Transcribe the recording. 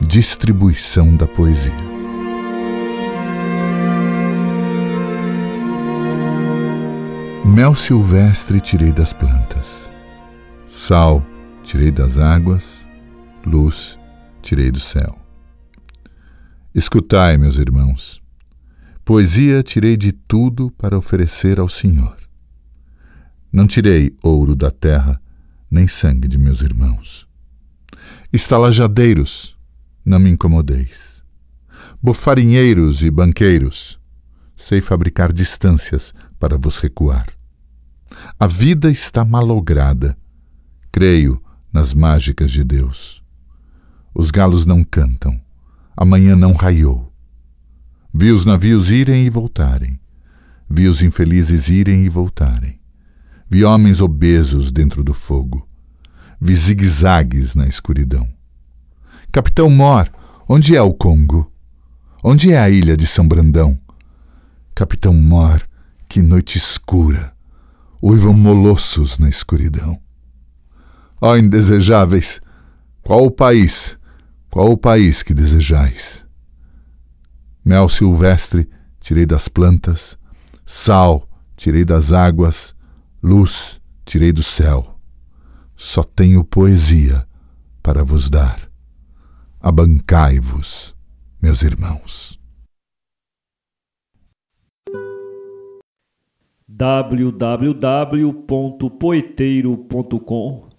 Distribuição da poesia. Mel silvestre tirei das plantas. Sal tirei das águas. Luz tirei do céu. Escutai, meus irmãos. Poesia tirei de tudo para oferecer ao Senhor. Não tirei ouro da terra, nem sangue de meus irmãos. Estalajadeiros não me incomodeis. Bufarinheiros e banqueiros, sei fabricar distâncias para vos recuar. A vida está malograda. Creio nas mágicas de Deus. Os galos não cantam. Amanhã não raiou. Vi os navios irem e voltarem. Vi os infelizes irem e voltarem. Vi homens obesos dentro do fogo. Vi zigue-zagues na escuridão. Capitão Mor, onde é o Congo? Onde é a ilha de São Brandão? Capitão Mor, que noite escura! Uivam molossos na escuridão. Ó oh, indesejáveis! Qual o país? Qual o país que desejais? Mel silvestre tirei das plantas, sal tirei das águas, luz tirei do céu. Só tenho poesia para vos dar. Abancai-vos, meus irmãos. www.poeteiro.com